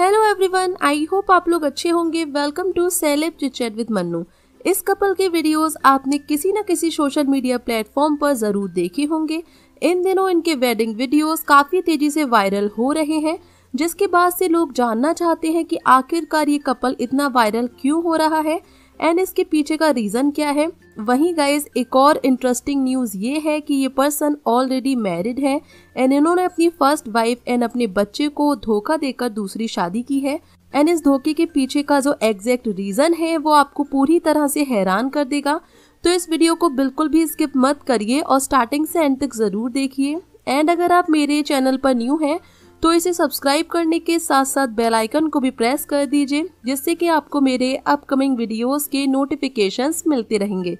hello everyone I hope आप लोग अच्छे होंगे welcome to celeb chitchat with Mannu इस कपल के वीडियोस आपने किसी न किसी सोशल मीडिया प्लेटफॉर्म पर ज़रूर देखे होंगे इन दिनों इनके वेडिंग वीडियोस काफ़ी तेज़ी से वायरल हो रहे हैं जिसके बाद से लोग जानना चाहते हैं कि आखिरकार ये कपल इतना वायरल क्यों हो रहा है एंड इसके पीछे का रीजन क्या है वहीं गाइज एक और इंटरेस्टिंग न्यूज ये है कि ये पर्सन ऑलरेडी मैरिड है एंड इन्होंने अपनी फर्स्ट वाइफ एंड अपने बच्चे को धोखा देकर दूसरी शादी की है एंड इस धोखे के पीछे का जो एग्जैक्ट रीजन है वो आपको पूरी तरह से हैरान कर देगा तो इस वीडियो को बिल्कुल भी स्किप मत करिए और स्टार्टिंग से एंड तक जरूर देखिए एंड अगर आप मेरे चैनल पर न्यू हैं तो इसे सब्सक्राइब करने के साथ साथ बेल आइकन को भी प्रेस कर दीजिए जिससे कि आपको मेरे अपकमिंग वीडियोस के नोटिफिकेशंस मिलते रहेंगे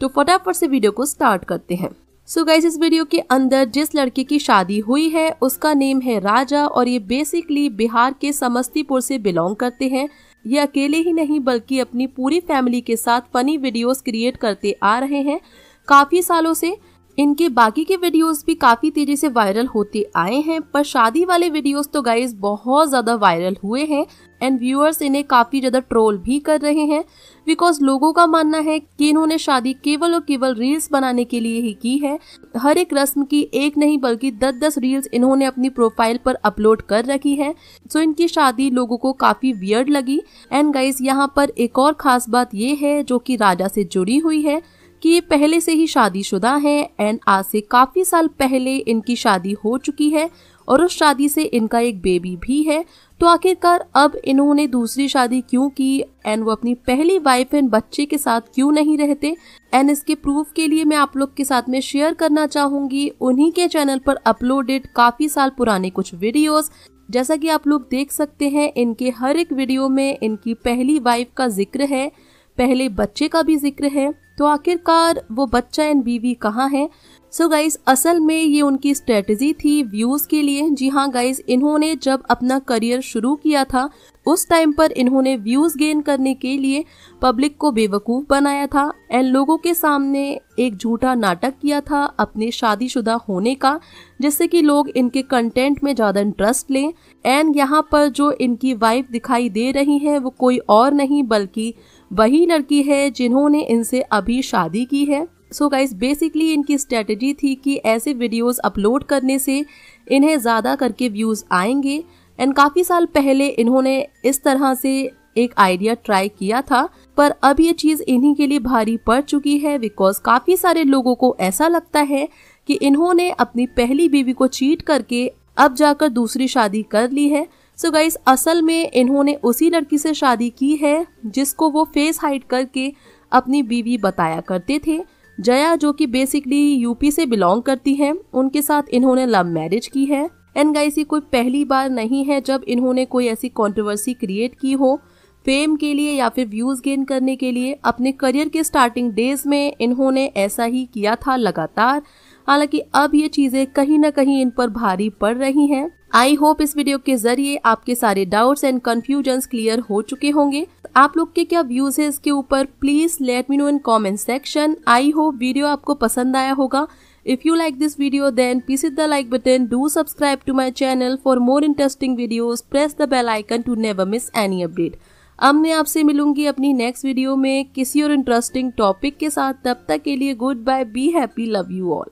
तो फटाफट से वीडियो को स्टार्ट करते हैं सो so गाइस इस वीडियो के अंदर जिस लड़के की शादी हुई है उसका नेम है राजा और ये बेसिकली बिहार के समस्तीपुर से बिलोंग करते हैं ये अकेले ही नहीं बल्कि अपनी पूरी फैमिली के साथ फनी वीडियोस क्रिएट करते आ रहे हैं काफ़ी सालों से इनके बाकी के वीडियोस भी काफ़ी तेज़ी से वायरल होते आए हैं पर शादी वाले वीडियोस तो गाइज बहुत ज़्यादा वायरल हुए हैं एंड व्यूअर्स इन्हें काफ़ी ज़्यादा ट्रोल भी कर रहे हैं बिकॉज लोगों का मानना है कि इन्होंने शादी केवल और केवल रील्स बनाने के लिए ही की है हर एक रस्म की एक नहीं बल्कि दस दस रील्स इन्होंने अपनी प्रोफाइल पर अपलोड कर रखी है सो इनकी शादी लोगों को काफ़ी वियर्ड लगी एंड गाइज यहाँ पर एक और खास बात ये है जो की राजा से जुड़ी हुई है कि ये पहले से ही शादीशुदा हैं एंड आज से काफ़ी साल पहले इनकी शादी हो चुकी है और उस शादी से इनका एक बेबी भी है तो आखिरकार अब इन्होंने दूसरी शादी क्यों की एंड वो अपनी पहली वाइफ एंड बच्चे के साथ क्यों नहीं रहते एंड इसके प्रूफ के लिए मैं आप लोग के साथ में शेयर करना चाहूंगी उन्हीं के चैनल पर अपलोडेड काफी साल पुराने कुछ वीडियोस जैसा कि आप लोग देख सकते हैं इनके हर एक वीडियो में इनकी पहली वाइफ का जिक्र है पहले बच्चे का भी जिक्र है तो आखिरकार वो बच्चा एंड बीवी कहाँ है सो so गाइज असल में ये उनकी स्ट्रेटजी थी व्यूज के लिए जी हाँ गाइज इन्होंने जब अपना करियर शुरू किया था उस टाइम पर इन्होंने व्यूज गेन करने के लिए पब्लिक को बेवकूफ बनाया था एंड लोगों के सामने एक झूठा नाटक किया था अपने शादीशुदा होने का जिससे कि लोग इनके कंटेंट में ज्यादा इंटरेस्ट लें एंड यहाँ पर जो इनकी वाइफ दिखाई दे रही है वो कोई और नहीं बल्कि वही लड़की है जिन्होंने इनसे अभी शादी की है सो so गाइज बेसिकली इनकी स्ट्रेटजी थी कि ऐसे वीडियोस अपलोड करने से इन्हें ज़्यादा करके व्यूज़ आएंगे एंड काफ़ी साल पहले इन्होंने इस तरह से एक आइडिया ट्राई किया था पर अब ये चीज़ इन्हीं के लिए भारी पड़ चुकी है बिकॉज काफ़ी सारे लोगों को ऐसा लगता है कि इन्होंने अपनी पहली बीवी को चीट करके अब जाकर दूसरी शादी कर ली है सो गाइस असल में इन्होंने उसी लड़की से शादी की है जिसको वो फेस हाइड करके अपनी बीवी बताया करते थे जया जो कि बेसिकली यूपी से बिलोंग करती हैं उनके साथ इन्होंने लव मैरिज की है एंड गाइस ये कोई पहली बार नहीं है जब इन्होंने कोई ऐसी कॉन्ट्रोवर्सी क्रिएट की हो फेम के लिए या फिर व्यूज गेन करने के लिए अपने करियर के स्टार्टिंग डेज में इन्होंने ऐसा ही किया था लगातार हालांकि अब ये चीजें कहीं ना कहीं इन पर भारी पड़ रही हैं आई होप इस वीडियो के जरिए आपके सारे डाउट्स एंड कंफ्यूजन क्लियर हो चुके होंगे आप लोग के क्या व्यूज है इसके ऊपर please let me know in comment section I hope video आपको पसंद आया होगा if you like this video then please hit the like button do subscribe to my channel for more interesting videos press the bell icon to never miss any update अब मैं आपसे मिलूंगी अपनी next video में किसी और interesting topic के साथ तब तक के लिए goodbye be happy love you all